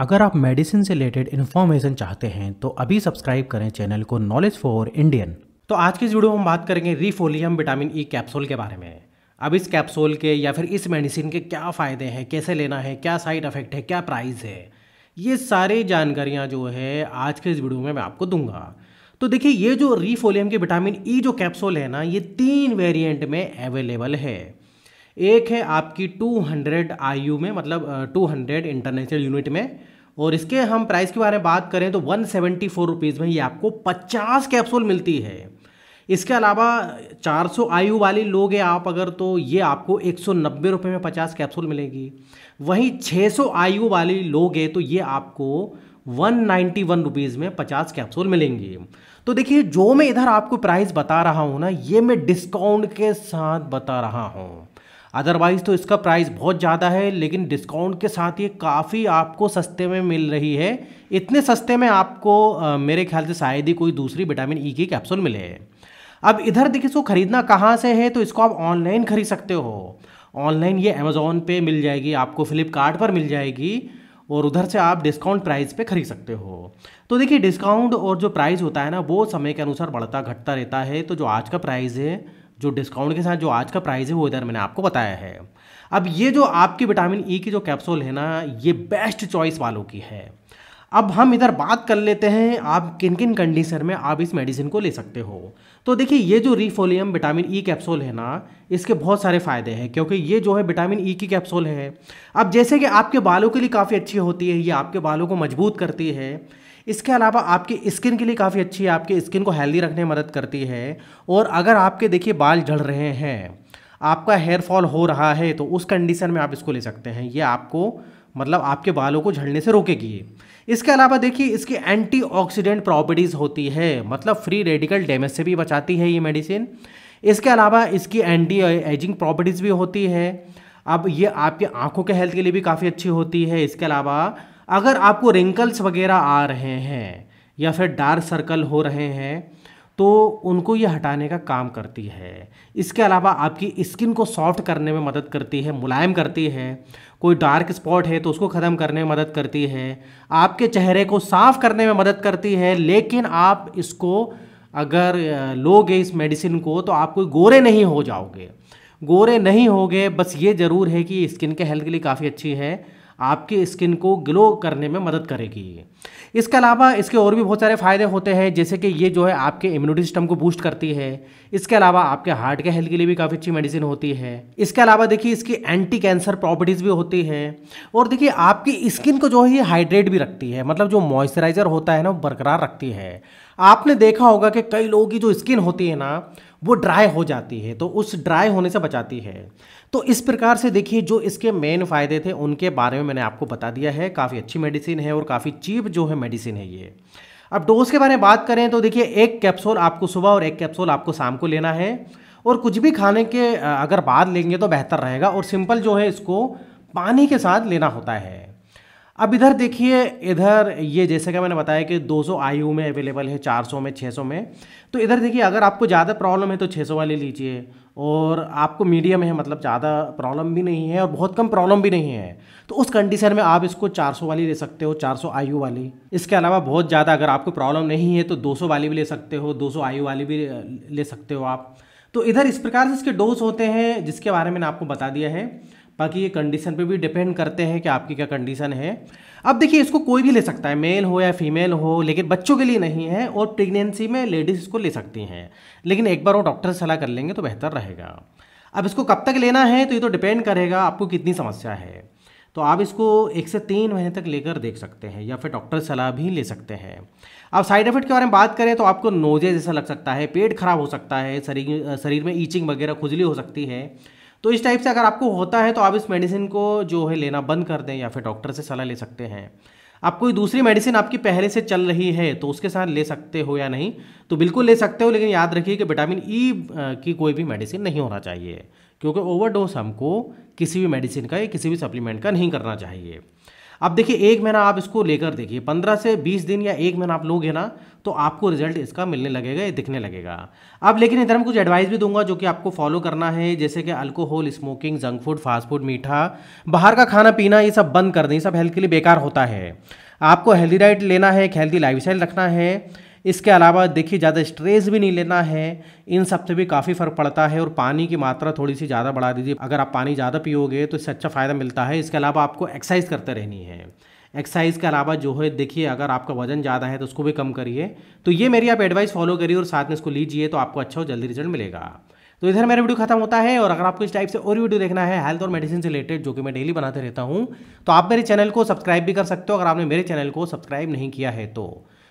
अगर आप मेडिसिन से रिलेटेड इन्फॉर्मेशन चाहते हैं तो अभी सब्सक्राइब करें चैनल को नॉलेज फॉर इंडियन तो आज के इस वीडियो में हम बात करेंगे रिफोलियम विटामिन ई कैप्सूल के बारे में अब इस कैप्सूल के या फिर इस मेडिसिन के क्या फ़ायदे हैं कैसे लेना है क्या साइड इफ़ेक्ट है क्या प्राइस है ये सारी जानकारियाँ जो है आज के इस वीडियो में मैं आपको दूंगा तो देखिए ये जो रीफोलियम के विटामिन ई e जो कैप्सूल है ना ये तीन वेरिएंट में अवेलेबल है एक है आपकी 200 हंड्रेड में मतलब 200 इंटरनेशनल यूनिट में और इसके हम प्राइस के बारे में बात करें तो वन सेवेंटी फोर रुपीज़ में ये आपको पचास कैप्सूल मिलती है इसके अलावा 400 आयु वाली लोग हैं आप अगर तो ये आपको एक सौ में 50 कैप्सूल मिलेगी वहीं 600 आयु वाली लोग हैं तो ये आपको 191 रुपीस में 50 कैप्सूल मिलेंगे तो देखिए जो मैं इधर आपको प्राइस बता रहा हूँ ना ये मैं डिस्काउंट के साथ बता रहा हूँ अदरवाइज़ तो इसका प्राइस बहुत ज़्यादा है लेकिन डिस्काउंट के साथ ये काफ़ी आपको सस्ते में मिल रही है इतने सस्ते में आपको आ, मेरे ख्याल से शायद ही कोई दूसरी विटामिन ई e की कैप्सूल मिले अब इधर देखिए इसको ख़रीदना कहाँ से है तो इसको आप ऑनलाइन ख़रीद सकते हो ऑनलाइन ये अमेज़ोन पे मिल जाएगी आपको फ्लिपकार्ट पर मिल जाएगी और उधर से आप डिस्काउंट प्राइस पे खरीद सकते हो तो देखिए डिस्काउंट और जो प्राइस होता है ना वो समय के अनुसार बढ़ता घटता रहता है तो जो आज का प्राइस है जो डिस्काउंट के साथ जो आज का प्राइस है वो इधर मैंने आपको बताया है अब ये जो आपकी विटामिन ई e की जो कैप्सूल है ना ये बेस्ट चॉइस वालों की है अब हम इधर बात कर लेते हैं आप किन किन कंडीशन में आप इस मेडिसिन को ले सकते हो तो देखिए ये जो रिफोलियम विटामिन ई कैप्सूल है ना इसके बहुत सारे फ़ायदे हैं क्योंकि ये जो है विटामिन ई e की कैप्सूल है अब जैसे कि आपके बालों के लिए काफ़ी अच्छी होती है ये आपके बालों को मजबूत करती है इसके अलावा आपकी स्किन के लिए काफ़ी अच्छी है आपकी स्किन को हेल्दी रखने में मदद करती है और अगर आपके देखिए बाल झड़ रहे हैं आपका हेयर फॉल हो रहा है तो उस कंडीशन में आप इसको ले सकते हैं ये आपको मतलब आपके बालों को झड़ने से रोकेगी ये इसके अलावा देखिए इसकी एंटीऑक्सीडेंट प्रॉपर्टीज़ होती है मतलब फ्री रेडिकल डैमेज से भी बचाती है ये मेडिसिन इसके अलावा इसकी एंटी एजिंग प्रॉपर्टीज़ भी होती है अब ये आपके आंखों के हेल्थ के लिए भी काफ़ी अच्छी होती है इसके अलावा अगर आपको रिंकल्स वगैरह आ रहे हैं या फिर डार्क सर्कल हो रहे हैं तो उनको ये हटाने का काम करती है इसके अलावा आपकी स्किन को सॉफ्ट करने में मदद करती है मुलायम करती है कोई डार्क स्पॉट है तो उसको ख़त्म करने में मदद करती है आपके चेहरे को साफ़ करने में मदद करती है लेकिन आप इसको अगर लोगे इस मेडिसिन को तो आप कोई गोरे नहीं हो जाओगे गोरे नहीं होगे बस ये ज़रूर है कि स्किन के हेल्थ के लिए काफ़ी अच्छी है आपकी स्किन को ग्लो करने में मदद करेगी इसके अलावा इसके और भी बहुत सारे फ़ायदे होते हैं जैसे कि ये जो है आपके इम्यूनिटी सिस्टम को बूस्ट करती है इसके अलावा आपके हार्ट के हेल्थ के लिए भी काफ़ी अच्छी मेडिसिन होती है इसके अलावा देखिए इसकी एंटी कैंसर प्रॉपर्टीज़ भी होती है और देखिए आपकी स्किन को जो है ये हाइड्रेट भी रखती है मतलब जो मॉइस्चराइज़र होता है ना वो बरकरार रखती है आपने देखा होगा कि कई लोगों की जो स्किन होती है ना वो ड्राई हो जाती है तो उस ड्राई होने से बचाती है तो इस प्रकार से देखिए जो इसके मेन फ़ायदे थे उनके बारे में मैंने आपको बता दिया है काफ़ी अच्छी मेडिसिन है और काफ़ी चीप जो है मेडिसिन है ये अब डोज के बारे में बात करें तो देखिए एक कैप्सूल आपको सुबह और एक कैप्सूल आपको शाम को लेना है और कुछ भी खाने के अगर बाद लेंगे तो बेहतर रहेगा और सिंपल जो है इसको पानी के साथ लेना होता है अब इधर देखिए इधर ये जैसे कि मैंने बताया कि 200 आयु में अवेलेबल है 400 में 600 में तो इधर देखिए अगर आपको ज़्यादा प्रॉब्लम है तो 600 वाले लीजिए और आपको मीडियम है मतलब ज़्यादा प्रॉब्लम भी नहीं है और बहुत कम प्रॉब्लम भी नहीं है तो उस कंडीशन में आप इसको 400 वाली ले सकते हो 400 आयु वाली इसके अलावा बहुत ज़्यादा अगर आपको प्रॉब्लम नहीं है तो दो वाली भी ले सकते हो दो आयु वाली भी ले सकते हो आप तो इधर इस प्रकार से इसके डोज होते हैं जिसके बारे में मैंने आपको बता दिया है बाकी ये कंडीशन पे भी डिपेंड करते हैं कि आपकी क्या कंडीशन है अब देखिए इसको कोई भी ले सकता है मेल हो या फीमेल हो लेकिन बच्चों के लिए नहीं है और प्रेगनेंसी में लेडीज़ इसको ले सकती हैं लेकिन एक बार वो डॉक्टर से सलाह कर लेंगे तो बेहतर रहेगा अब इसको कब तक लेना है तो ये तो डिपेंड करेगा आपको कितनी समस्या है तो आप इसको एक से तीन महीने तक लेकर देख सकते हैं या फिर डॉक्टर सलाह भी ले सकते हैं अब साइड इफेक्ट के बारे में बात करें तो आपको नोजे जैसा लग सकता है पेट खराब हो सकता है शरीर शरीर में ईचिंग वगैरह खुजली हो सकती है तो इस टाइप से अगर आपको होता है तो आप इस मेडिसिन को जो है लेना बंद कर दें या फिर डॉक्टर से सलाह ले सकते हैं आप कोई दूसरी मेडिसिन आपकी पहले से चल रही है तो उसके साथ ले सकते हो या नहीं तो बिल्कुल ले सकते हो लेकिन याद रखिए कि विटामिन ई e की कोई भी मेडिसिन नहीं होना चाहिए क्योंकि ओवरडोज हमको किसी भी मेडिसिन का या किसी भी सप्लीमेंट का नहीं करना चाहिए अब देखिए एक महीना आप इसको लेकर देखिए पंद्रह से बीस दिन या एक महीना आप लोगे ना तो आपको रिजल्ट इसका मिलने लगेगा ये दिखने लगेगा अब लेकिन इधर मैं कुछ एडवाइस भी दूंगा जो कि आपको फॉलो करना है जैसे कि alcohol smoking junk food fast food मीठा बाहर का खाना पीना ये सब बंद कर दें सब हेल्थ के लिए बेकार होता है आपको हेल्दी डाइट लेना है एक हेल्दी लाइफ रखना है इसके अलावा देखिए ज़्यादा स्ट्रेस भी नहीं लेना है इन सब से भी काफ़ी फ़र्क पड़ता है और पानी की मात्रा थोड़ी सी ज़्यादा बढ़ा दीजिए अगर आप पानी ज़्यादा पियोगे तो इससे अच्छा फ़ायदा मिलता है इसके अलावा आपको एक्सरसाइज करते रहनी है एक्सरसाइज के अलावा जो है देखिए अगर आपका वजन ज़्यादा है तो उसको भी कम करिए तो ये मेरी आप एडवाइस फॉलो करिए और साथ में इसको लीजिए तो आपको अच्छा और जल्दी रिजल्ट मिलेगा तो इधर मेरा वीडियो खत्म होता है और अगर आपको इस टाइप से और वीडियो देखना है हेल्थ और मेडिसिन से रिलेटेड जो कि मैं डेली बनाते रहता हूँ तो आप मेरे चैनल को सब्सक्राइब भी कर सकते हो अगर आपने मेरे चैनल को सब्सक्राइब नहीं किया है तो